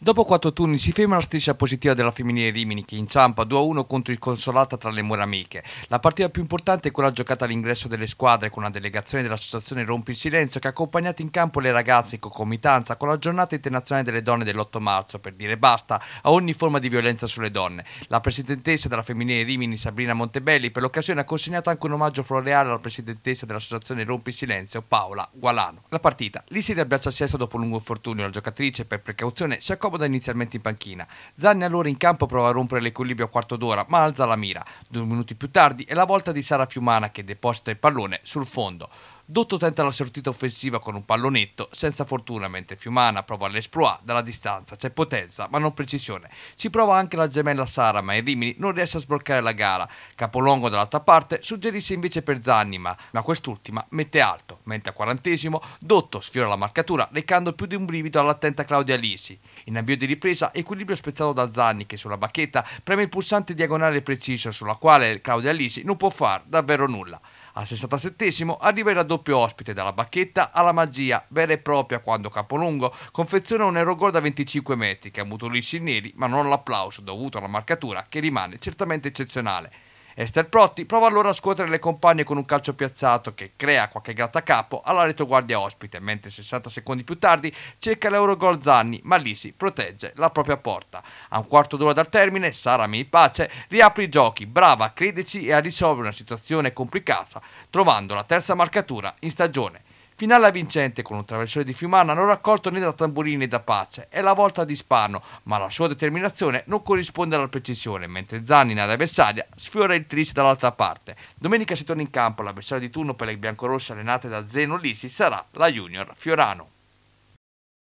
Dopo quattro turni si ferma la striscia positiva della femminile Rimini che inciampa 2-1 contro il Consolata tra le mura amiche. La partita più importante è quella giocata all'ingresso delle squadre con una delegazione dell'associazione Rompi il Silenzio che ha accompagnato in campo le ragazze in concomitanza con la giornata internazionale delle donne dell'8 marzo per dire basta a ogni forma di violenza sulle donne. La presidentessa della femminile Rimini Sabrina Montebelli per l'occasione ha consegnato anche un omaggio floreale alla presidentessa dell'associazione Rompi il Silenzio Paola Gualano. La partita lì si riabbraccia a sesto dopo un lungo infortunio. La giocatrice per precauzione si accorge scomoda inizialmente in panchina. Zanni allora in campo prova a rompere l'equilibrio a quarto d'ora, ma alza la mira. Due minuti più tardi è la volta di Sara Fiumana che deposita il pallone sul fondo. Dotto tenta la sortita offensiva con un pallonetto, senza fortuna, mentre Fiumana prova l'esploit dalla distanza, c'è potenza ma non precisione. Ci prova anche la gemella Sara, ma in Rimini non riesce a sbloccare la gara. Capolongo dall'altra parte suggerisce invece per Zanni, ma quest'ultima mette alto, mentre a quarantesimo Dotto sfiora la marcatura, recando più di un brivido all'attenta Claudia Lisi. In avvio di ripresa, equilibrio spezzato da Zanni che sulla bacchetta preme il pulsante diagonale preciso sulla quale Claudia Lisi non può far davvero nulla. Al 67 arriva il raddoppio ospite dalla bacchetta alla magia vera e propria quando Capolungo confeziona un aerogol da 25 metri che ammutolisce i neri ma non l'applauso dovuto alla marcatura che rimane certamente eccezionale. Ester Protti prova allora a scuotere le compagne con un calcio piazzato che crea qualche grattacapo alla retroguardia ospite, mentre 60 secondi più tardi cerca l'Eurogol Zanni, ma lì si protegge la propria porta. A un quarto d'ora dal termine, Sara Pace riapre i giochi, brava a crederci e a risolvere una situazione complicata, trovando la terza marcatura in stagione. Finale vincente con un traversone di Fiumana non raccolto né da tamburini né da pace. È la volta di Spano, ma la sua determinazione non corrisponde alla precisione, mentre Zanni avversaria sfiora il trice dall'altra parte. Domenica si torna in campo, l'avversario di turno per le biancorosse allenate da Zeno Lisi sarà la Junior Fiorano.